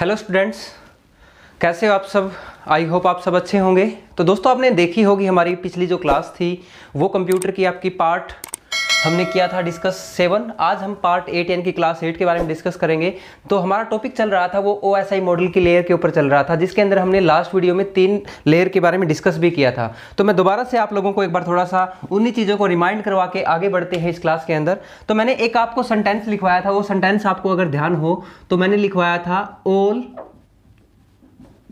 hello students कैसे हो आप सब आई होप आप सब अच्छे होंगे तो दोस्तों आपने देखी होगी हमारी पिछली जो क्लास थी वो कंप्यूटर की आपकी पार्ट हमने किया था डिस्कस सेवन आज हम पार्ट एट एन की क्लास एट के बारे में डिस्कस करेंगे तो हमारा टॉपिक चल रहा था वो ओ एस आई मॉडल की लेयर के ऊपर चल रहा था जिसके अंदर हमने लास्ट वीडियो में तीन लेयर के बारे में डिस्कस भी किया था तो मैं दोबारा से आप लोगों को एक बार थोड़ा सा उन्हीं चीज़ों को रिमाइंड करवा के आगे बढ़ते हैं इस क्लास के अंदर तो मैंने एक आपको सेंटेंस लिखवाया था वो सेंटेंस आपको अगर ध्यान हो तो मैंने लिखवाया था all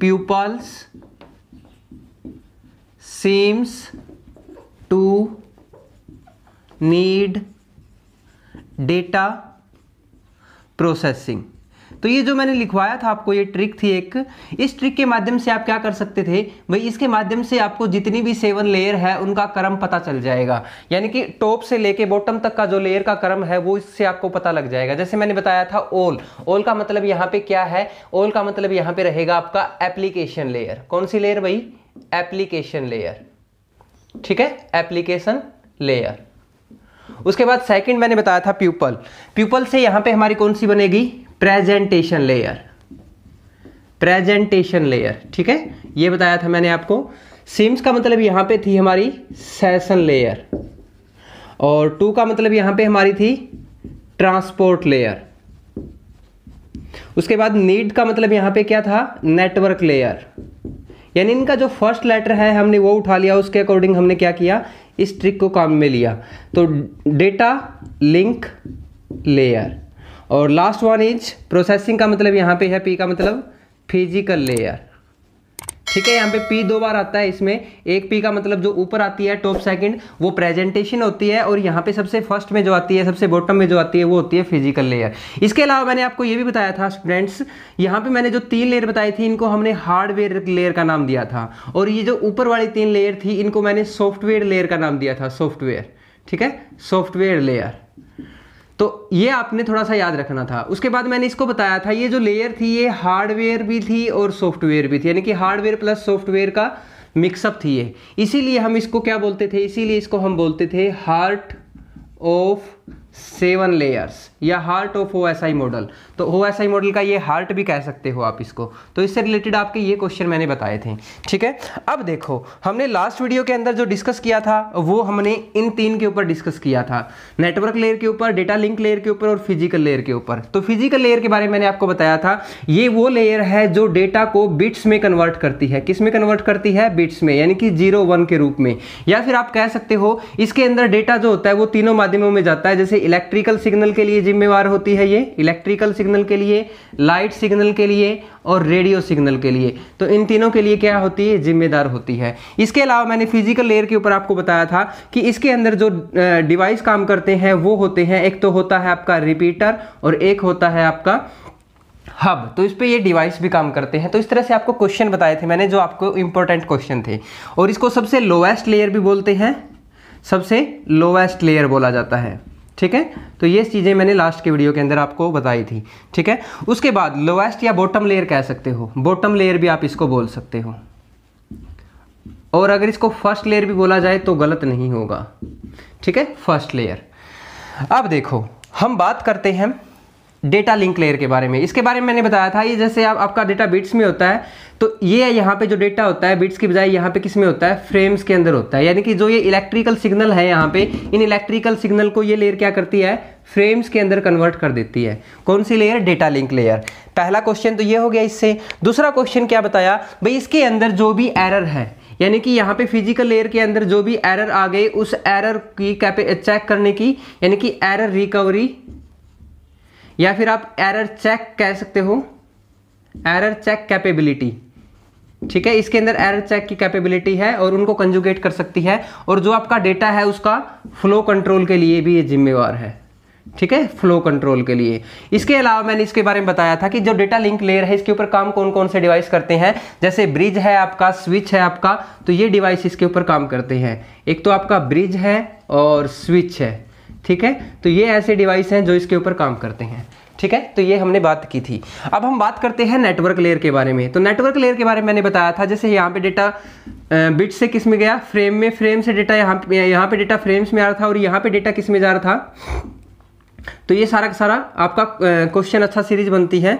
peoples seems to need data processing तो ये जो मैंने लिखवाया था आपको ये ट्रिक थी एक इस ट्रिक के माध्यम से आप क्या कर सकते थे भाई इसके माध्यम से आपको जितनी भी सेवन लेयर है उनका क्रम पता चल जाएगा यानी कि टॉप से लेके बॉटम तक का जो लेयर का क्रम है वो इससे आपको पता लग जाएगा जैसे मैंने बताया था ओल ओल का मतलब यहाँ पे क्या है ओल का मतलब यहाँ पे रहेगा आपका एप्लीकेशन लेयर कौन सी लेयर भाई एप्लीकेशन लेयर ठीक है एप्लीकेशन लेयर उसके बाद सेकंड मैंने बताया था प्यूपल प्यूपल से यहां पे हमारी कौन सी बनेगी प्रेजेंटेशन लेयर प्रेजेंटेशन लेयर ठीक है ये बताया था मैंने आपको सिम्स का मतलब यहां पे थी हमारी सेशन लेयर और टू का मतलब यहां पे हमारी थी ट्रांसपोर्ट लेयर उसके बाद नीड का मतलब यहां पे क्या था नेटवर्क लेयर यानी इनका जो फर्स्ट लेटर है हमने वो उठा लिया उसके अकॉर्डिंग हमने क्या किया इस ट्रिक को काम में लिया तो डेटा लिंक लेयर और लास्ट वन इज प्रोसेसिंग का मतलब यहाँ पे है पी का मतलब फिजिकल लेयर ठीक है यहाँ पे पी दो बार आता है इसमें एक पी का मतलब जो ऊपर आती है टॉप सेकंड वो प्रेजेंटेशन होती है और यहाँ पे सबसे फर्स्ट में जो आती है सबसे बॉटम में जो आती है वो होती है फिजिकल लेयर इसके अलावा मैंने आपको ये भी बताया था स्टूडेंट्स यहाँ पे मैंने जो तीन लेयर बताई थी इनको हमने हार्डवेयर लेयर का नाम दिया था और ये जो ऊपर वाली तीन लेयर थी इनको मैंने सॉफ्टवेयर लेयर का नाम दिया था सॉफ्टवेयर ठीक है सॉफ्टवेयर लेयर तो ये आपने थोड़ा सा याद रखना था उसके बाद मैंने इसको बताया था ये जो लेयर थी ये हार्डवेयर भी थी और सॉफ्टवेयर भी थी यानी कि हार्डवेयर प्लस सॉफ्टवेयर का मिक्सअप थी ये इसीलिए हम इसको क्या बोलते थे इसीलिए इसको हम बोलते थे हार्ट ऑफ सेवन लेयर्स या heart of O S I model तो ओ एस आई मॉडल का ये हार्ट भी कह सकते हो आप इसको तो इससे रिलेटेड आपके ये क्वेश्चन मैंने बताए थे ठीक है अब देखो हमने लास्ट वीडियो के अंदर जो डिस्कस किया था वो हमने इन तीन के ऊपर डिस्कस किया था नेटवर्क लेयर के ऊपर डेटा लिंक लेयर के ऊपर और फिजिकल लेयर के ऊपर तो फिजिकल लेयर के बारे में मैंने आपको बताया था ये वो लेयर है जो डेटा को बिट्स में कन्वर्ट करती है किस में कन्वर्ट करती है बिट्स में यानी कि जीरो वन के रूप में या फिर आप कह सकते हो इसके अंदर डेटा जो होता है वो तीनों माध्यमों में जाता है जैसे इलेक्ट्रिकल सिग्नल के लिए जिम्मेवार होती है ये इलेक्ट्रिकल सिग्नल के लिए लाइट सिग्नल के लिए और रेडियो सिग्नल के लिए तो इन तीनों के लिए क्या होती है जिम्मेदार होती है इसके अलावा मैंने फिजिकल लेयर के ऊपर आपको बताया था कि इसके अंदर जो डिवाइस काम करते हैं वो होते हैं एक तो होता है आपका रिपीटर और एक होता है आपका हब तो इस पर ये डिवाइस भी काम करते हैं तो इस तरह से आपको क्वेश्चन बताए थे मैंने जो आपको इंपॉर्टेंट क्वेश्चन थे और इसको सबसे लोवेस्ट लेयर भी बोलते हैं सबसे लोवेस्ट लेयर बोला जाता है ठीक है तो ये चीज़ें मैंने लास्ट के वीडियो के अंदर आपको बताई थी ठीक है उसके बाद लोएस्ट या बॉटम लेयर कह सकते हो बॉटम लेयर भी आप इसको बोल सकते हो और अगर इसको फर्स्ट लेयर भी बोला जाए तो गलत नहीं होगा ठीक है फर्स्ट लेयर अब देखो हम बात करते हैं डेटा लिंक लेयर के बारे में इसके बारे में मैंने बताया था ये जैसे आप, आपका डेटा बिट्स में होता है तो ये यहाँ पे जो डेटा होता है बिट्स की बजाय यहाँ पे किस में होता है फ्रेम्स के अंदर होता है यानी कि जो ये इलेक्ट्रिकल सिग्नल है यहाँ पे इन इलेक्ट्रिकल सिग्नल को ये लेयर क्या करती है फ्रेम्स के अंदर कन्वर्ट कर देती है कौन सी लेयर डेटा लिंक लेयर पहला क्वेश्चन तो ये हो गया इससे दूसरा क्वेश्चन क्या बताया भाई इसके अंदर जो भी एरर है यानी कि यहाँ पे फिजिकल लेयर के अंदर जो भी एरर आ गए उस एरर की चेक करने की यानी कि एरर रिकवरी या फिर आप एरर चेक कह सकते हो एरर चेक कैपेबिलिटी ठीक है इसके अंदर एरर चेक की कैपेबिलिटी है और उनको कंजुगेट कर सकती है और जो आपका डेटा है उसका फ्लो कंट्रोल के लिए भी ये जिम्मेवार है ठीक है फ्लो कंट्रोल के लिए इसके अलावा मैंने इसके बारे में बताया था कि जो डेटा लिंक लेयर है इसके ऊपर काम कौन कौन से डिवाइस करते हैं जैसे ब्रिज है आपका स्विच है आपका तो ये डिवाइस इसके ऊपर काम करते हैं एक तो आपका ब्रिज है और स्विच है ठीक है तो ये ऐसे डिवाइस हैं जो इसके ऊपर काम करते हैं ठीक है तो ये हमने बात की थी अब हम बात करते हैं नेटवर्क लेयर के बारे में तो नेटवर्क लेयर के बारे में मैंने बताया था जैसे यहाँ पे डेटा बिट से किस में गया फ्रेम में फ्रेम से डेटा यहाँ पे यहाँ पे डेटा फ्रेम्स में आ रहा था और यहाँ पे डेटा किस में जा रहा था तो ये सारा का सारा आपका क्वेश्चन अच्छा सीरीज बनती है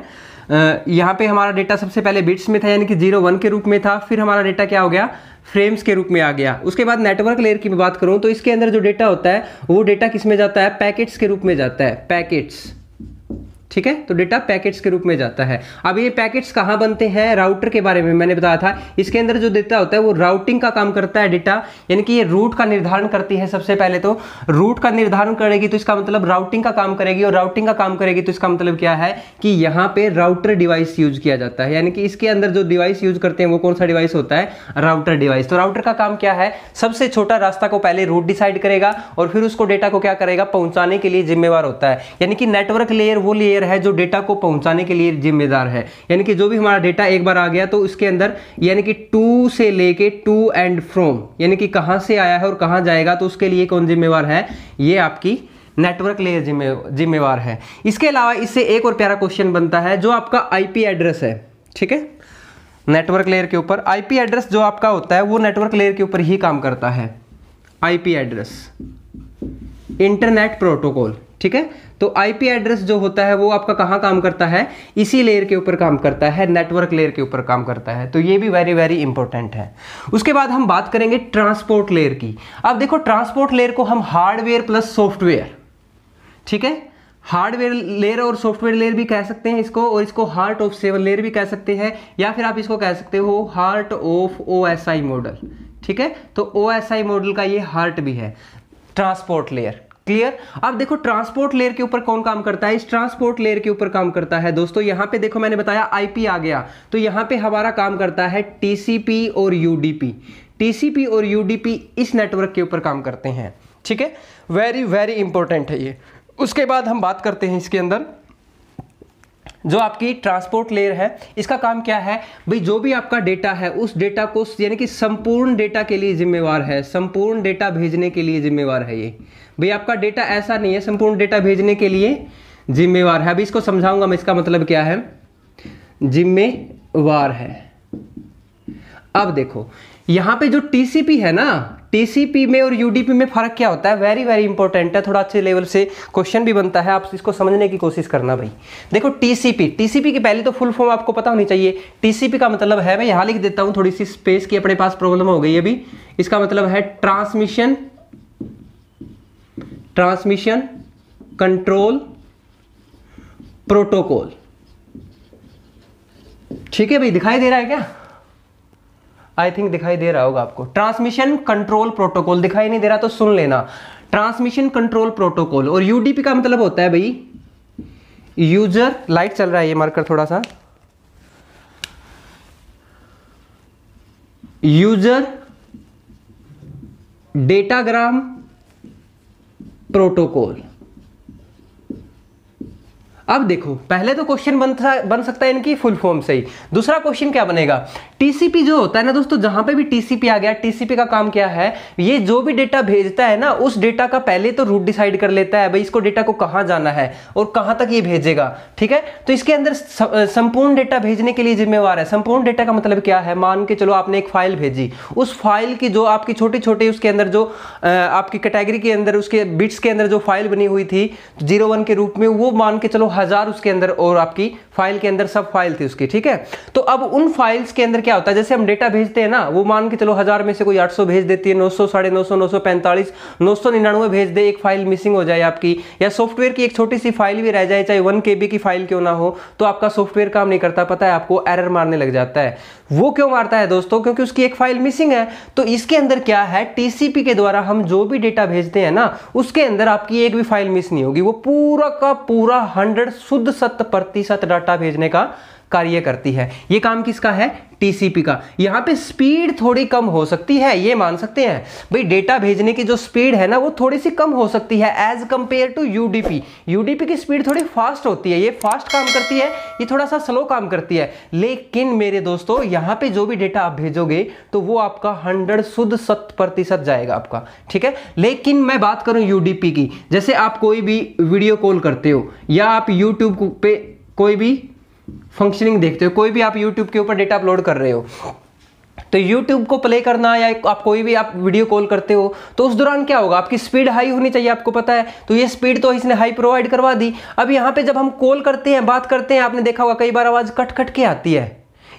यहाँ पे हमारा डेटा सबसे पहले बिट्स में था यानी कि जीरो वन के रूप में था फिर हमारा डेटा क्या हो गया फ्रेम्स के रूप में आ गया उसके बाद नेटवर्क लेयर की बात करूँ तो इसके अंदर जो डेटा होता है वो डेटा किस में जाता है पैकेट्स के रूप में जाता है पैकेट्स ठीक है तो डेटा पैकेट्स के रूप में जाता है अब ये पैकेट्स कहाँ बनते हैं राउटर के बारे में मैंने बताया था इसके अंदर जो डेटा होता है वो राउटिंग का काम करता है डेटा यानी कि ये रूट का निर्धारण करती है सबसे पहले तो रूट का निर्धारण करेगी तो इसका मतलब राउटिंग का काम करेगी और राउटिंग का काम करेगी तो इसका मतलब क्या है कि यहाँ पे राउटर डिवाइस यूज किया जाता है यानी कि इसके अंदर जो डिवाइस यूज करते हैं वो कौन सा डिवाइस होता है राउटर डिवाइस तो राउटर का काम क्या है सबसे छोटा रास्ता को पहले रूट डिसाइड करेगा और फिर उसको डेटा को क्या करेगा पहुंचाने के लिए जिम्मेवार होता है यानी कि नेटवर्क लेयर वो लेयर है जो डेटा को पहुंचाने के लिए जिम्मेदार है यानी कि जो भी हमारा डेटा एक बार आ गया तो उसके अंदर यानी कि टू से लेके टू एंड फ्रोम यानी कि कहां से आया है और कहां जाएगा तो उसके लिए कौन जिम्मेवार है ये आपकी नेटवर्क लेयर जिम्मे जिम्मेवार है इसके अलावा इससे एक और प्यारा क्वेश्चन बनता है जो आपका आईपी एड्रेस है ठीक है नेटवर्क लेयर के ऊपर आईपी एड्रेस जो आपका होता है वो नेटवर्क लेयर के ऊपर ही काम करता है आईपी एड्रेस इंटरनेट प्रोटोकॉल ठीक है तो आईपी एड्रेस जो होता है वो आपका कहाँ काम करता है इसी लेयर के ऊपर काम करता है नेटवर्क लेयर के ऊपर काम करता है तो ये भी वेरी वेरी इंपॉर्टेंट है उसके बाद हम बात करेंगे ट्रांसपोर्ट लेयर की अब देखो ट्रांसपोर्ट लेयर को हम हार्डवेयर प्लस सॉफ्टवेयर ठीक है हार्डवेयर लेयर और सॉफ्टवेयर लेयर भी कह सकते हैं इसको और इसको हार्ट ऑफ सेवन लेयर भी कह सकते हैं या फिर आप इसको कह सकते हो हार्ट ऑफ ओ मॉडल ठीक है तो ओ मॉडल का ये हार्ट भी है ट्रांसपोर्ट लेयर क्लियर अब देखो ट्रांसपोर्ट लेयर के ऊपर कौन काम करता है इस ट्रांसपोर्ट लेयर के ऊपर काम करता है दोस्तों यहां पे देखो मैंने बताया आईपी आ गया तो यहां पे हमारा काम करता है टीसीपी और यूडीपी टीसीपी और यूडीपी इस नेटवर्क के ऊपर काम करते हैं ठीक है वेरी वेरी इंपॉर्टेंट है ये उसके बाद हम बात करते हैं इसके अंदर जो आपकी ट्रांसपोर्ट लेयर है इसका काम क्या है भाई जो भी आपका डेटा है उस डेटा को यानी कि संपूर्ण डेटा के लिए जिम्मेवार है संपूर्ण डेटा भेजने के लिए जिम्मेवार है ये भाई आपका डेटा ऐसा नहीं है संपूर्ण डेटा भेजने के लिए जिम्मेवार है अभी इसको समझाऊंगा मैं इसका मतलब क्या है जिम्मेवार है अब देखो यहां पे जो टीसीपी है ना टीसीपी में और यूडीपी में फर्क क्या होता है वेरी वेरी इंपॉर्टेंट है थोड़ा अच्छे लेवल से क्वेश्चन भी बनता है आप इसको समझने की कोशिश करना भाई देखो टीसीपी टीसीपी की पहले तो फुल फॉर्म आपको पता होनी चाहिए टीसीपी का मतलब है मैं यहां लिख देता हूं थोड़ी सी स्पेस की अपने पास प्रॉब्लम हो गई अभी इसका मतलब है ट्रांसमिशन ट्रांसमिशन कंट्रोल प्रोटोकॉल ठीक है भाई दिखाई दे रहा है क्या आई थिंक दिखाई दे रहा होगा आपको ट्रांसमिशन कंट्रोल प्रोटोकॉल दिखाई नहीं दे रहा तो सुन लेना ट्रांसमिशन कंट्रोल प्रोटोकॉल और यूडीपी का मतलब होता है भाई यूजर लाइट चल रहा है ये मार्कर थोड़ा सा यूजर डेटाग्राम प्रोटोकॉल अब देखो पहले तो क्वेश्चन बन बन सकता है इनकी फुल फॉर्म से ही दूसरा क्वेश्चन क्या बनेगा टीसीपी जो होता है ना दोस्तों जहां पे भी टीसीपी आ गया टीसीपी का काम क्या है ये जो भी डेटा भेजता है ना उस डेटा का पहले तो रूट डिसाइड कर लेता है भाई इसको डेटा को कहां जाना है और कहां तक ये भेजेगा ठीक है तो इसके अंदर संपूर्ण डेटा भेजने के लिए जिम्मेवार है संपूर्ण डेटा का मतलब क्या है मान के चलो आपने एक फाइल भेजी उस फाइल की जो आपकी छोटी छोटी उसके अंदर जो आपकी कैटेगरी के अंदर उसके बिट्स के अंदर जो फाइल बनी हुई थी जीरो वन के रूप में वो मान के चलो हज़ार उसके अंदर और आपकी फाइल के अंदर सब फाइल थी उसकी ठीक है तो अब उन फाइल्स के अंदर क्या होता है जैसे हम डेटा भेजते हैं ना वो मान के चलो हज़ार में से कोई आठ भेज देती है नौ सौ नौ सौ नौ भेज दे एक फाइल मिसिंग हो जाए आपकी या सॉफ्टवेयर की एक छोटी सी फाइल भी रह जाए चाहे वन के की फाइल क्यों ना हो तो आपका सॉफ्टवेयर काम नहीं करता पता है आपको एरर मारने लग जाता है वो क्यों मारता है दोस्तों क्योंकि उसकी एक फाइल मिसिंग है तो इसके अंदर क्या है टीसीपी के द्वारा हम जो भी डेटा भेजते हैं ना उसके अंदर आपकी एक भी फाइल मिस नहीं होगी वो पूरा का पूरा हंड्रेड शुद्ध शत प्रतिशत डाटा भेजने का कार्य करती है ये काम किसका है टीसीपी का यहाँ पे स्पीड थोड़ी कम हो सकती है ये मान सकते हैं भाई डेटा भेजने की जो स्पीड है ना वो थोड़ी सी कम हो सकती है as compare to UDP UDP की स्पीड थोड़ी फास्ट होती है ये फास्ट काम करती है ये थोड़ा सा स्लो काम करती है लेकिन मेरे दोस्तों यहाँ पे जो भी डेटा आप भेजोगे तो वो आपका हंड्रेड शुद्ध सत प्रतिशत जाएगा आपका ठीक है लेकिन मैं बात करूँ यूडीपी की जैसे आप कोई भी वीडियो कॉल करते हो या आप यूट्यूब पे कोई भी फंक्शनिंग देखते हो कोई भी आप यूट्यूब के ऊपर डेटा अपलोड कर रहे हो तो यूट्यूब को प्ले करना या आप कोई भी आप वीडियो कॉल करते हो तो उस दौरान क्या होगा आपकी स्पीड हाई होनी चाहिए आपको पता है तो ये स्पीड तो इसने हाई प्रोवाइड करवा दी अब यहाँ पे जब हम कॉल करते हैं बात करते हैं आपने देखा होगा कई बार आवाज़ कट कट के आती है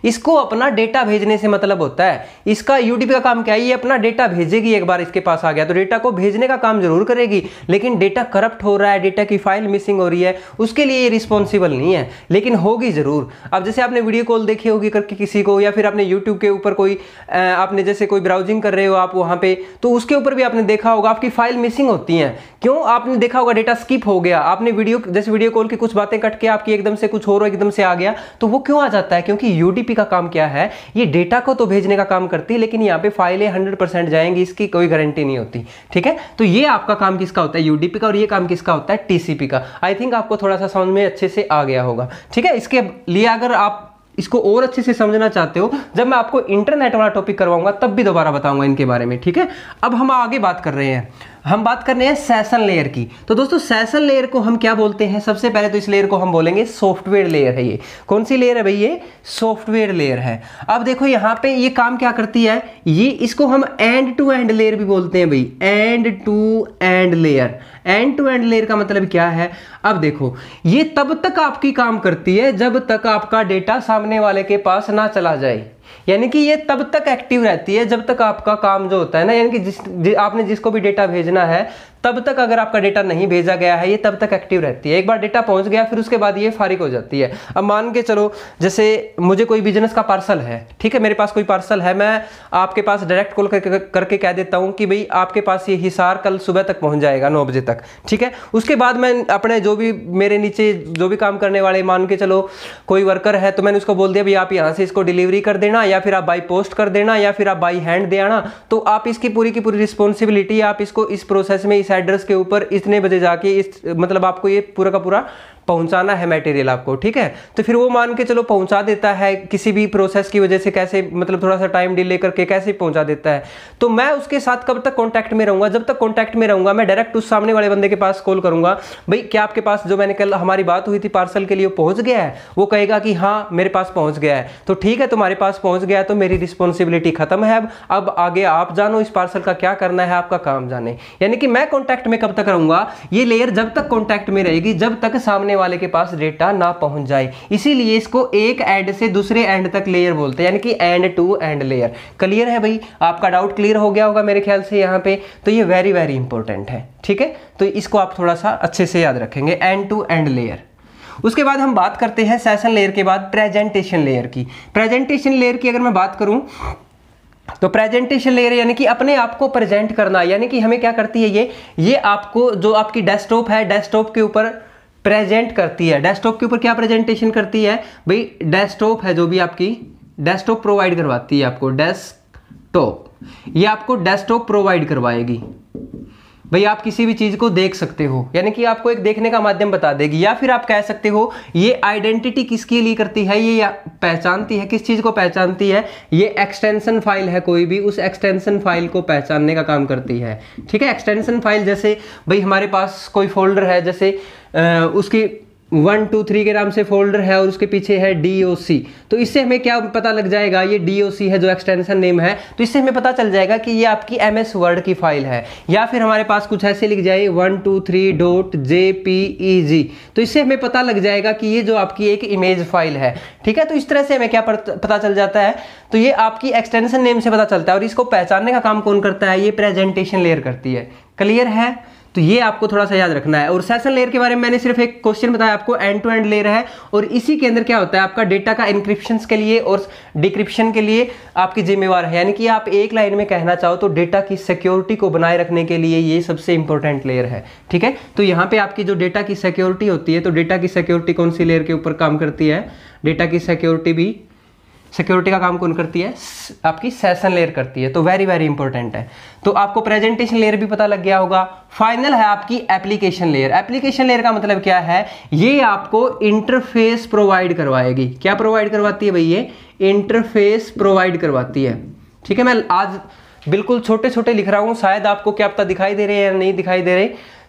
इसको अपना डेटा भेजने से मतलब होता है इसका यूडीपी का काम क्या है ये अपना डेटा भेजेगी एक बार इसके पास आ गया तो डेटा को भेजने का काम जरूर करेगी लेकिन डेटा करप्ट हो रहा है डेटा की फाइल मिसिंग हो रही है उसके लिए ये रिस्पॉन्सिबल नहीं है लेकिन होगी ज़रूर अब जैसे आपने वीडियो कॉल देखी होगी करके किसी को या फिर आपने यूट्यूब के ऊपर कोई आपने जैसे कोई ब्राउजिंग कर रहे हो आप वहाँ पे तो उसके ऊपर भी आपने देखा होगा आपकी फाइल मिसिंग होती है क्यों आपने देखा होगा डेटा स्किप हो गया आपने वीडियो जैसे वीडियो कॉल की कुछ बातें कट के आपकी एकदम से कुछ और एकदम से आ गया तो वो क्यों आ जाता है क्योंकि यूट्यूब टीडीपी का काम क्या है ये डेटा को तो भेजने का काम करती है लेकिन यहाँ पे फाइलें हंड्रेड परसेंट जाएंगी इसकी कोई गारंटी नहीं होती ठीक है तो ये आपका काम किसका होता है यूडीपी का और ये काम किसका होता है टीसीपी का आई थिंक आपको थोड़ा सा समझ में अच्छे से आ गया होगा ठीक है इसके लिए अगर आप इसको और अच्छे से समझना चाहते हो जब मैं आपको इंटरनेट वाला टॉपिक करवाऊंगा तब भी दोबारा बताऊंगा इनके बारे में ठीक है अब हम आगे बात कर रहे हैं हम बात कर रहे हैं सेशन लेयर की तो दोस्तों सेशन लेयर को हम क्या बोलते हैं सबसे पहले तो इस लेयर को हम बोलेंगे सॉफ्टवेयर लेयर है ये कौन सी लेयर है भाई ये सॉफ्टवेयर लेयर है अब देखो यहाँ पे ये काम क्या करती है ये इसको हम एंड टू एंड लेयर भी बोलते हैं भाई end to end layer end to end layer का मतलब क्या है अब देखो ये तब तक आपकी काम करती है जब तक आपका डेटा सामने वाले के पास ना चला जाए यानी कि ये तब तक एक्टिव रहती है जब तक आपका काम जो होता है ना यानी कि जिस, आपने जिसको भी डेटा भेजना है तब तक अगर आपका डेटा नहीं भेजा गया है ये तब तक एक्टिव रहती है एक बार डेटा पहुंच गया फिर उसके बाद ये फारिक हो जाती है अब मान के चलो जैसे मुझे कोई बिजनेस का पार्सल है ठीक है मेरे पास कोई पार्सल है मैं आपके पास डायरेक्ट कॉल करके करके कह देता हूँ कि भाई आपके पास ये हिसार कल सुबह तक पहुँच जाएगा नौ बजे तक ठीक है उसके बाद मैं अपने जो भी मेरे नीचे जो भी काम करने वाले मान के चलो कोई वर्कर है तो मैंने उसको बोल दिया भाई आप यहाँ से इसको डिलीवरी कर देना या फिर आप बाई पोस्ट कर देना या फिर आप बाई हैंड दे आना तो आप इसकी पूरी की पूरी रिस्पॉन्सिबिलिटी आप इसको इस प्रोसेस में इस एड्रेस के ऊपर इतने बजे जाके इस मतलब आपको ये पूरा का पूरा पहुंचाना है मटेरियल आपको ठीक है तो फिर वो मान के चलो पहुंचा देता है किसी भी प्रोसेस की वजह से कैसे मतलब थोड़ा सा टाइम डिले करके कैसे पहुंचा देता है तो मैं उसके साथ कब तक कॉन्टैक्ट में रहूंगा जब तक कॉन्टैक्ट में रहूंगा मैं डायरेक्ट उस सामने वाले बंदे के पास कॉल करूंगा भाई क्या आपके पास जो मैंने कल हमारी बात हुई थी पार्सल के लिए पहुंच गया है वो कहेगा कि हाँ मेरे पास पहुंच गया है तो ठीक है तुम्हारे पास पहुंच गया तो मेरी रिस्पॉन्सिबिलिटी खत्म है अब अब आगे आप जानो इस पार्सल का क्या करना है आपका काम जाने यानी कि मैं कॉन्टैक्ट में कब तक रहूंगा ये लेयर जब तक कॉन्टैक्ट में रहेगी जब तक सामने वाले के पास डेटा ना पहुंच जाए इसीलिए इसको एक एंड से दूसरे एंड तक लेयर बोलते हैं यानी कि end to end layer clear है भाई आपका डाउट क्लियर हो गया होगा मेरे ख्याल से यहाँ पे तो ये वेरी वेरी इंपॉर्टेंट है ठीक है तो इसको आप थोड़ा सा अच्छे से याद रखेंगे एंड टू एंड लेयर उसके बाद हम बात करते हैं सेशन लेयर के बाद प्रेजेंटेशन लेयर की प्रेजेंटेशन लेयर की अगर मैं बात करूं तो प्रेजेंटेशन लेयर यानी कि अपने आप को प्रेजेंट करना यानी कि हमें क्या करती है ये ये आपको जो आपकी डेस्कटॉप है डेस्कटॉप के ऊपर प्रेजेंट करती है डेस्कटॉप के ऊपर क्या प्रेजेंटेशन करती है भाई डेस्कटॉप है जो भी आपकी डेस्कटॉप प्रोवाइड करवाती है आपको डेस्कटॉप ये आपको डेस्कटॉप प्रोवाइड करवाएगी भाई आप किसी भी चीज़ को देख सकते हो यानी कि आपको एक देखने का माध्यम बता देगी या फिर आप कह सकते हो ये आइडेंटिटी किसके लिए करती है ये पहचानती है किस चीज़ को पहचानती है ये एक्सटेंशन फाइल है कोई भी उस एक्सटेंशन फाइल को पहचानने का काम करती है ठीक है एक्सटेंशन फाइल जैसे भाई हमारे पास कोई फोल्डर है जैसे आ, उसकी वन टू थ्री के नाम से फोल्डर है और उसके पीछे है डी तो इससे हमें क्या पता लग जाएगा ये डी है जो एक्सटेंशन नेम है तो इससे हमें पता चल जाएगा कि ये आपकी एम एस वर्ड की फाइल है या फिर हमारे पास कुछ ऐसे लिख जाए one two three dot J P E G तो इससे हमें पता लग जाएगा कि ये जो आपकी एक इमेज फाइल है ठीक है तो इस तरह से हमें क्या पता चल जाता है तो ये आपकी एक्सटेंशन नेम से पता चलता है और इसको पहचानने का काम कौन करता है ये प्रेजेंटेशन लेयर करती है क्लियर है तो ये आपको थोड़ा सा याद रखना है और सेशन लेयर के बारे में मैंने सिर्फ एक क्वेश्चन बताया आपको एंड टू एंड लेयर है और इसी के अंदर क्या होता है आपका डेटा का इंक्रिप्शन के लिए और डिक्रिप्शन के लिए आपकी जिम्मेवार है यानी कि आप एक लाइन में कहना चाहो तो डेटा की सिक्योरिटी को बनाए रखने के लिए ये सबसे इंपॉर्टेंट लेयर है ठीक है तो यहाँ पे आपकी जो डेटा की सिक्योरिटी होती है तो डेटा की सिक्योरिटी कौन सी लेयर के ऊपर काम करती है डेटा की सिक्योरिटी भी सिक्योरिटी का काम कौन करती है आपकी सेशन लेयर करती है तो वेरी वेरी इंपॉर्टेंट है तो आपको प्रेजेंटेशन लेयर भी पता लग गया होगा फाइनल है आपकी एप्लीकेशन लेयर एप्लीकेशन लेयर का मतलब क्या है ये आपको इंटरफेस प्रोवाइड करवाएगी क्या प्रोवाइड करवाती है भैया इंटरफेस प्रोवाइड करवाती है ठीक है मैं आज बिल्कुल छोटे छोटे लिख रहा हूं शायद आपको क्या पता दिखाई दे रहे हैं या नहीं दिखाई दे रहे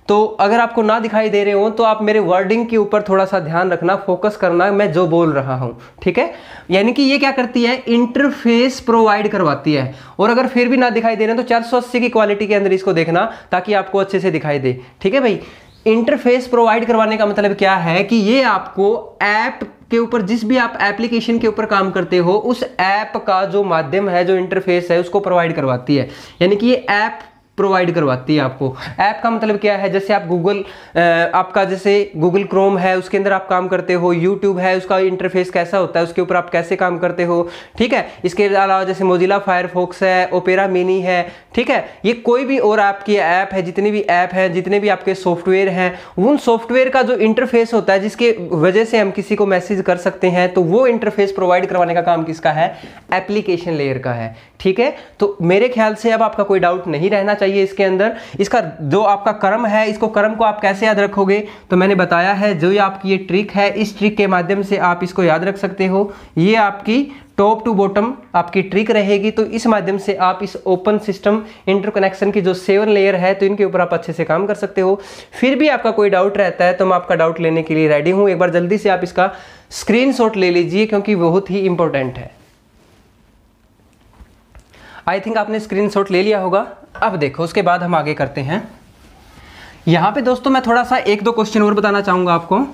तो अगर आपको ना दिखाई दे रहे हो तो आप मेरे वर्डिंग के ऊपर थोड़ा सा ध्यान रखना फोकस करना मैं जो बोल रहा हूं ठीक है यानी कि ये क्या करती है इंटरफेस प्रोवाइड करवाती है और अगर फिर भी ना दिखाई दे रहे हैं तो चार की क्वालिटी के अंदर इसको देखना ताकि आपको अच्छे से दिखाई दे ठीक है भाई इंटरफेस प्रोवाइड करवाने का मतलब क्या है कि ये आपको ऐप के ऊपर जिस भी आप एप्लीकेशन के ऊपर काम करते हो उस ऐप का जो माध्यम है जो इंटरफेस है उसको प्रोवाइड करवाती है यानी कि ये ऐप प्रोवाइड करवाती है आपको ऐप का मतलब क्या है जैसे आप गूगल आपका जैसे गूगल क्रोम है उसके अंदर आप काम करते हो यूट्यूब है उसका इंटरफेस कैसा होता है उसके ऊपर आप कैसे काम करते हो ठीक है इसके अलावा जैसे मोजिला फायरफॉक्स है ओपेरा मिनी है ठीक है ये कोई भी और आपकी ऐप है जितनी भी ऐप है जितने भी आपके सॉफ्टवेयर हैं उन सॉफ्टवेयर का जो इंटरफेस होता है जिसके वजह से हम किसी को मैसेज कर सकते हैं तो वो इंटरफेस प्रोवाइड करवाने का काम किसका है एप्लीकेशन लेयर का है ठीक है तो मेरे ख्याल से अब आपका कोई डाउट नहीं रहना चाहिए इसके अंदर इसका जो आपका कर्म है इसको कर्म को आप कैसे याद रखोगे तो मैंने बताया है जो ये आपकी ये ट्रिक है इस ट्रिक के माध्यम से आप इसको याद रख सकते हो ये आपकी टॉप टू बॉटम आपकी ट्रिक रहेगी तो इस माध्यम से आप इस ओपन सिस्टम इंटरकनेक्शन की जो सेवन लेयर है तो इनके ऊपर आप अच्छे से काम कर सकते हो फिर भी आपका कोई डाउट रहता है तो मैं आपका डाउट लेने के लिए रेडी हूँ एक बार जल्दी से आप इसका स्क्रीनशॉट ले लीजिए क्योंकि बहुत ही इंपॉर्टेंट है आई थिंक आपने स्क्रीन ले लिया होगा अब देखो उसके बाद हम आगे करते हैं यहाँ पे दोस्तों मैं थोड़ा सा एक दो क्वेश्चन और बताना चाहूँगा आपको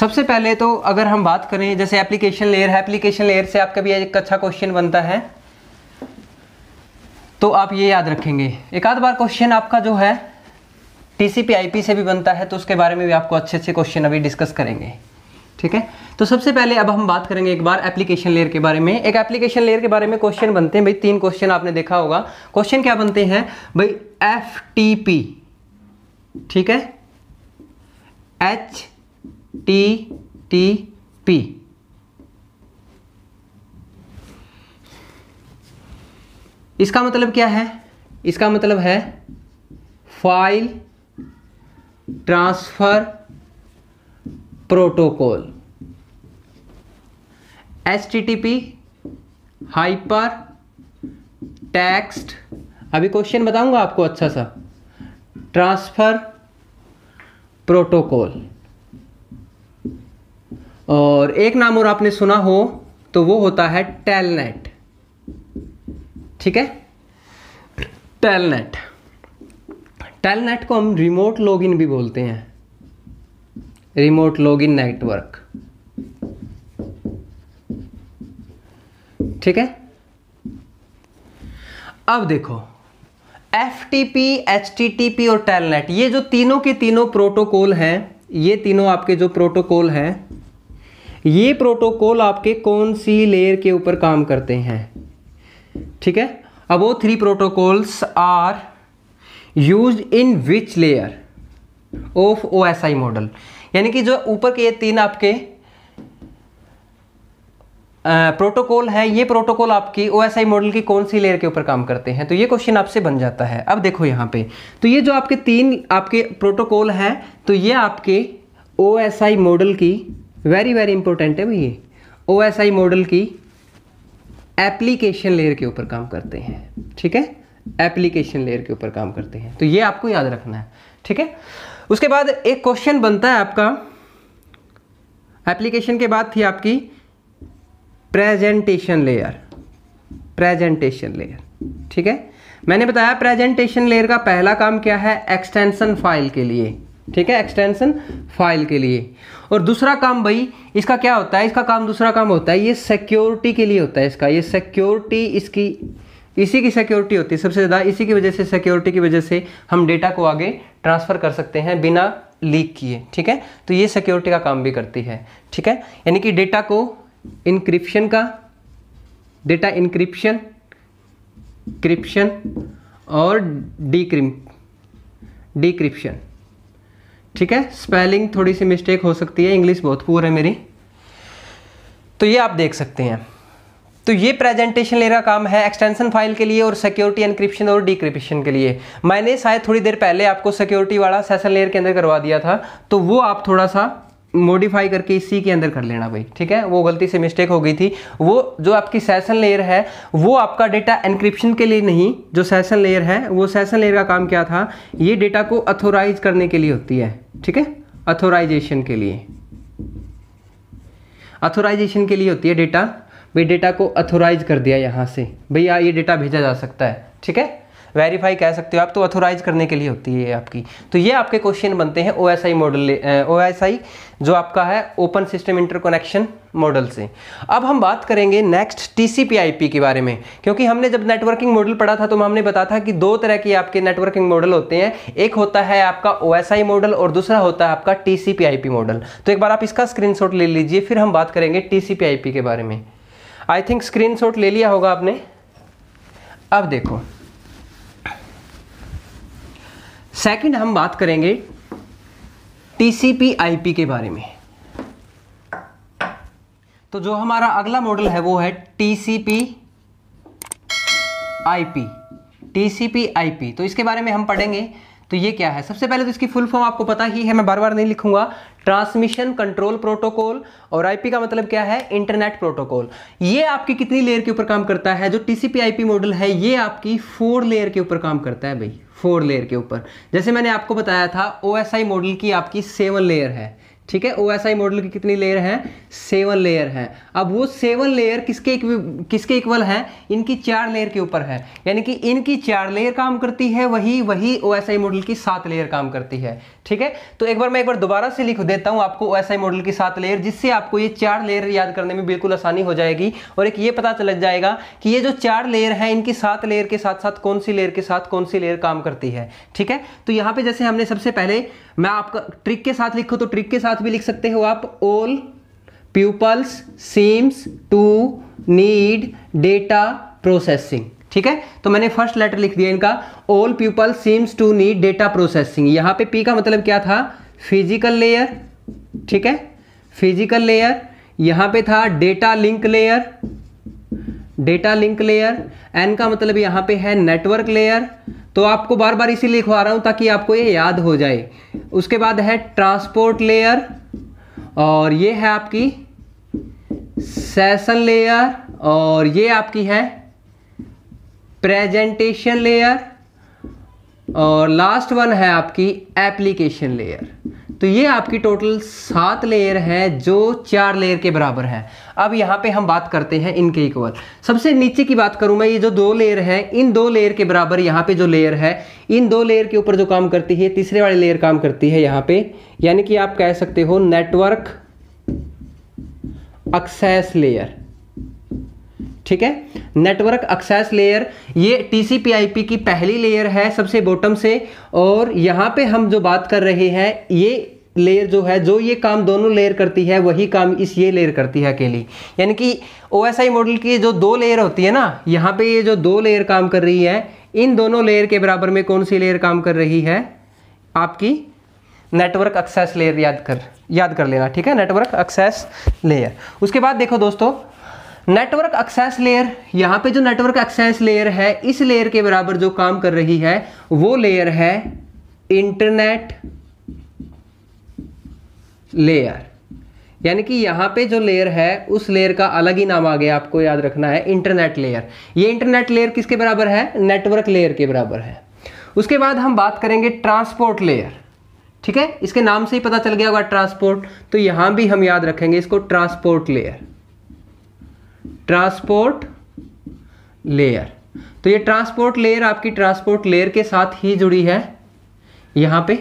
सबसे पहले तो अगर हम बात करें जैसे एप्लीकेशन लेयर है एप्लीकेशन लेयर से आपका भी एक अच्छा क्वेश्चन बनता है तो आप ये याद रखेंगे एक आध बार क्वेश्चन आपका जो है टी सी पी से भी बनता है तो उसके बारे में भी आपको अच्छे अच्छे क्वेश्चन अभी डिस्कस करेंगे ठीक है तो सबसे पहले अब हम बात करेंगे एक बार एप्लीकेशन लेयर के बारे में एक एप्लीकेशन लेयर के बारे में क्वेश्चन बनते हैं भाई तीन क्वेश्चन आपने देखा होगा क्वेश्चन क्या बनते हैं भाई एफ ठीक है एच टी टी पी इसका मतलब क्या है इसका मतलब है file transfer protocol S T T P hyper text अभी क्वेश्चन बताऊंगा आपको अच्छा सा ट्रांसफर प्रोटोकॉल और एक नाम और आपने सुना हो तो वो होता है टेलनेट ठीक है टेलनेट टेलनेट को हम रिमोट लॉगिन भी बोलते हैं रिमोट लॉगिन नेटवर्क ठीक है अब देखो F T P H T T P और टेलनेट ये जो तीनों के तीनों प्रोटोकॉल हैं ये तीनों आपके जो प्रोटोकॉल हैं ये प्रोटोकॉल आपके कौन सी लेयर के ऊपर काम करते हैं ठीक है अब वो three protocols are use in which layer of O S I model यानी कि जो ऊपर के ये तीन आपके प्रोटोकॉल है ये प्रोटोकॉल आपकी ओ एस आई मॉडल की कौन सी लेयर के ऊपर काम करते हैं तो ये क्वेश्चन आपसे बन जाता है अब देखो यहां पे तो ये जो आपके तीन आपके प्रोटोकॉल हैं तो ये आपके ओ एस आई मॉडल की वेरी वेरी इंपॉर्टेंट है भैया ओ एस आई मॉडल की एप्लीकेशन लेयर के ऊपर काम करते हैं ठीक है एप्लीकेशन लेयर के ऊपर काम करते हैं तो ये आपको याद रखना है ठीक है उसके बाद एक क्वेश्चन बनता है आपका एप्लीकेशन के बाद थी आपकी प्रेजेंटेशन लेयर प्रेजेंटेशन लेयर ठीक है मैंने बताया प्रेजेंटेशन लेयर का पहला काम क्या है एक्सटेंशन फाइल के लिए ठीक है एक्सटेंशन फाइल के लिए और दूसरा काम भाई इसका क्या होता है इसका काम दूसरा काम होता है ये सिक्योरिटी के लिए होता है इसका ये सिक्योरिटी इसकी इसी की सिक्योरिटी होती है सबसे ज़्यादा इसी की वजह से सिक्योरिटी की वजह से हम डेटा को आगे ट्रांसफ़र कर सकते हैं बिना लीक किए ठीक है तो ये सिक्योरिटी का काम भी करती है ठीक है यानी कि डेटा को इनक्रिप्शन का डेटा इनक्रिप्शन क्रिप्शन और डीक्रिम डिक्रिप्शन ठीक है स्पेलिंग थोड़ी सी मिस्टेक हो सकती है इंग्लिश बहुत पूर है मेरी तो ये आप देख सकते हैं तो ये प्रेजेंटेशन लेने का काम है एक्सटेंशन फाइल के लिए और सिक्योरिटी एनक्रिप्शन और डिक्रिप्शन के लिए मैंने शायद थोड़ी देर पहले आपको सिक्योरिटी वाला सेशन लेयर के अंदर करवा दिया था तो वो आप थोड़ा सा मॉडिफाई करके इसी के अंदर कर लेना भाई ठीक है वो गलती से मिस्टेक हो गई थी वो जो आपकी सेशन लेयर है वो आपका डेटा एनक्रिप्शन के लिए नहीं जो सेशन लेयर है वो सेशन लेयर का काम क्या था ये डेटा को अथोराइज करने के लिए होती है ठीक है अथोराइजेशन के लिए अथोराइजेशन के लिए होती है डेटा भाई डेटा को अथोराइज कर दिया यहाँ से भैया ये डेटा भेजा जा सकता है ठीक है वेरीफाई कह सकते हो आप तो ऑथोराइज करने के लिए होती है आपकी तो ये आपके क्वेश्चन बनते हैं O S I model O S I जो आपका है ओपन सिस्टम इंटरकोनेक्शन मॉडल से अब हम बात करेंगे next T C P P I के बारे में क्योंकि हमने जब नेटवर्किंग मॉडल पढ़ा था तो हमने बताया था कि दो तरह के आपके नेटवर्किंग मॉडल होते हैं एक होता है आपका ओ मॉडल और दूसरा होता है आपका टी मॉडल तो एक बार आप इसका स्क्रीन शॉट ले लीजिए फिर हम बात करेंगे T C P P I के बारे में आई थिंक स्क्रीन शॉट ले लिया होगा आपने अब देखो सेकंड हम बात करेंगे टीसीपी आईपी के बारे में तो जो हमारा अगला मॉडल है वो है टीसीपी आईपी टीसीपी आईपी तो इसके बारे में हम पढ़ेंगे तो ये क्या है सबसे पहले तो इसकी फुल फॉर्म आपको पता ही है मैं बार बार नहीं लिखूंगा ट्रांसमिशन कंट्रोल प्रोटोकॉल और आईपी का मतलब क्या है इंटरनेट प्रोटोकॉल ये आपकी कितनी लेयर के ऊपर काम करता है जो टीसीपी आईपी मॉडल है ये आपकी फोर लेयर के ऊपर काम करता है भाई फोर लेयर के ऊपर जैसे मैंने आपको बताया था ओ एस आई मॉडल की आपकी सेवन लेयर है ठीक है ओ एस आई मॉडल की कितनी लेयर है सेवन लेयर है अब वो सेवन लेयर किसके किसके इक्वल है इनकी चार लेयर के ऊपर है यानी कि इनकी चार लेयर काम करती है वही वही ओ एस आई मॉडल की सात लेयर काम करती है ठीक है तो एक बार मैं एक बार दोबारा से लिख देता हूं आपको ओ मॉडल की सात लेयर जिससे आपको ये चार लेयर याद करने में बिल्कुल आसानी हो जाएगी और एक ये पता चल जाएगा कि ये जो चार लेयर है इनकी सात लेयर के साथ साथ कौन सी लेयर के साथ कौन सी लेयर काम करती है ठीक है तो यहां पे जैसे हमने सबसे पहले मैं आपका ट्रिक के साथ लिखू तो ट्रिक के साथ भी लिख सकते हो आप all peoples seems to need data processing ठीक है तो मैंने फर्स्ट लेटर लिख दिया इनका all people seems to need data processing यहां पे पी का मतलब क्या था फिजिकल लेयर ठीक है फिजिकल लेयर यहां पे था data link layer data link layer N का मतलब यहां पे है नेटवर्क लेयर तो आपको बार बार इसी लिखवा रहा हूं ताकि आपको ये याद हो जाए उसके बाद है ट्रांसपोर्ट लेयर और ये है आपकी सेशन लेयर और ये आपकी है प्रेजेंटेशन लेयर और लास्ट वन है आपकी एप्लीकेशन लेयर तो ये आपकी टोटल सात लेयर है जो चार लेयर के बराबर है अब यहाँ पे हम बात करते हैं इनके इक्वल सबसे नीचे की बात करूँ मैं ये जो दो लेयर है इन दो लेयर के बराबर यहाँ पे जो लेयर है इन दो लेयर के ऊपर जो काम करती है तीसरे वाली लेयर काम करती है यहाँ पे यानी कि आप कह सकते हो नेटवर्क एक्सेस लेयर ठीक है नेटवर्क एक्सेस लेयर ये टीसीपीआईपी की पहली लेयर है सबसे बॉटम से और यहाँ पे हम जो बात कर रहे हैं ये लेयर जो है जो ये काम दोनों लेयर करती है वही काम इस ये लेयर करती है अकेली यानी कि आई मॉडल की जो दो लेयर होती है ना यहाँ पे ये जो दो लेयर काम कर रही है इन दोनों लेयर के बराबर में कौन सी लेयर काम कर रही है आपकी नेटवर्क एक्सेस लेयर याद कर याद कर लेना ठीक है नेटवर्क एक्सेस लेयर उसके बाद देखो दोस्तों नेटवर्क एक्सेस लेयर यहां पे जो नेटवर्क एक्सेस लेयर है इस लेयर के बराबर जो काम कर रही है वो लेयर है इंटरनेट लेयर यानी कि यहां पे जो लेयर है उस लेयर का अलग ही नाम आ गया आपको याद रखना है इंटरनेट लेयर ये इंटरनेट लेयर किसके बराबर है नेटवर्क लेयर के बराबर है उसके बाद हम बात करेंगे ट्रांसपोर्ट लेयर ठीक है इसके नाम से ही पता चल गया होगा ट्रांसपोर्ट तो यहां भी हम याद रखेंगे इसको ट्रांसपोर्ट लेयर ट्रांसपोर्ट लेयर तो ये ट्रांसपोर्ट लेयर आपकी ट्रांसपोर्ट लेयर के साथ ही जुड़ी है यहां पे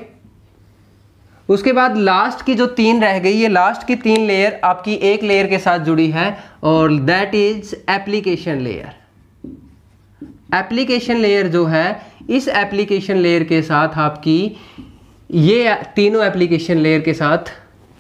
उसके बाद लास्ट की जो तीन रह गई ये लास्ट की तीन लेयर आपकी एक लेयर के साथ जुड़ी है और that is application layer application layer जो है इस एप्लीकेशन लेयर के साथ आपकी ये तीनों एप्लीकेशन लेयर के साथ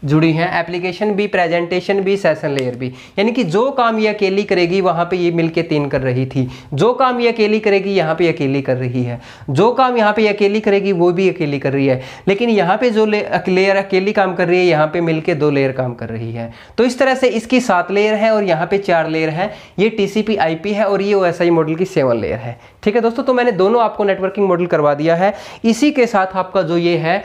जुड़ी हैं एप्लीकेशन भी प्रेजेंटेशन भी सेशन लेयर भी यानी कि जो काम ये अकेली करेगी वहाँ पे ये मिलके तीन कर रही थी जो काम ये अकेली करेगी यहाँ पे अकेली कर रही है जो काम यहाँ पे अकेली करेगी वो भी अकेली कर रही है लेकिन यहाँ पे जो लेयर अकेली काम कर रही है यहाँ पे मिलके दो लेयर काम कर रही है तो इस तरह से इसकी सात लेयर है और यहाँ पे चार लेयर है ये टी सी है और ये ओ मॉडल की सेवन लेयर है ठीक है दोस्तों तो मैंने दोनों आपको नेटवर्किंग मॉडल करवा दिया है इसी के साथ आपका जो ये है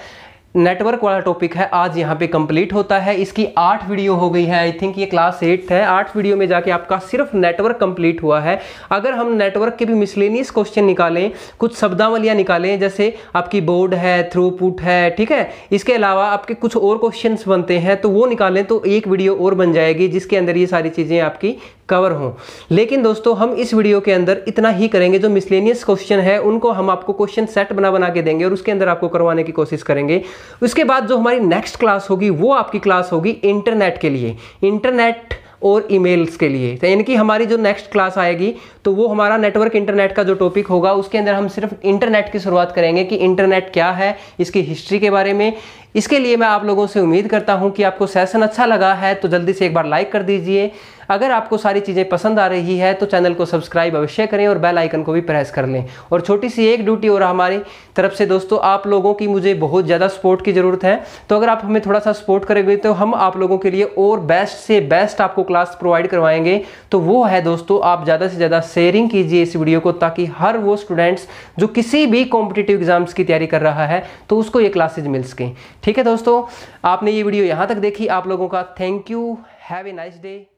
नेटवर्क वाला टॉपिक है आज यहाँ पे कंप्लीट होता है इसकी आठ वीडियो हो गई है आई थिंक ये क्लास एट है आठ वीडियो में जाके आपका सिर्फ नेटवर्क कंप्लीट हुआ है अगर हम नेटवर्क के भी मिसलेनियस क्वेश्चन निकालें कुछ शब्दावलियाँ निकालें जैसे आपकी बोर्ड है थ्रूपुट है ठीक है इसके अलावा आपके कुछ और क्वेश्चन बनते हैं तो वो निकालें तो एक वीडियो और बन जाएगी जिसके अंदर ये सारी चीज़ें आपकी कवर हों लेकिन दोस्तों हम इस वीडियो के अंदर इतना ही करेंगे जो मिसलेनियस क्वेश्चन है उनको हम आपको क्वेश्चन सेट बना बना के देंगे और उसके अंदर आपको करवाने की कोशिश करेंगे उसके बाद जो हमारी नेक्स्ट क्लास होगी वो आपकी क्लास होगी इंटरनेट के लिए इंटरनेट और ईमेल्स के लिए तो यानी कि हमारी जो नेक्स्ट क्लास आएगी तो वो हमारा नेटवर्क इंटरनेट का जो टॉपिक होगा उसके अंदर हम सिर्फ इंटरनेट की शुरुआत करेंगे कि इंटरनेट क्या है इसकी हिस्ट्री के बारे में इसके लिए मैं आप लोगों से उम्मीद करता हूं कि आपको सेशन अच्छा लगा है तो जल्दी से एक बार लाइक कर दीजिए अगर आपको सारी चीज़ें पसंद आ रही है तो चैनल को सब्सक्राइब अवश्य करें और बेल आइकन को भी प्रेस कर लें और छोटी सी एक ड्यूटी और हमारी तरफ से दोस्तों आप लोगों की मुझे बहुत ज़्यादा सपोर्ट की ज़रूरत है तो अगर आप हमें थोड़ा सा सपोर्ट करेंगे तो हम आप लोगों के लिए और बेस्ट से बेस्ट आपको क्लास प्रोवाइड करवाएंगे तो वो है दोस्तों आप ज़्यादा से ज़्यादा शेयरिंग कीजिए इस वीडियो को ताकि हर वो स्टूडेंट्स जो किसी भी कॉम्पिटेटिव एग्जाम्स की तैयारी कर रहा है तो उसको ये क्लासेज मिल सकें ठीक है दोस्तों आपने ये वीडियो यहाँ तक देखी आप लोगों का thank you have a nice day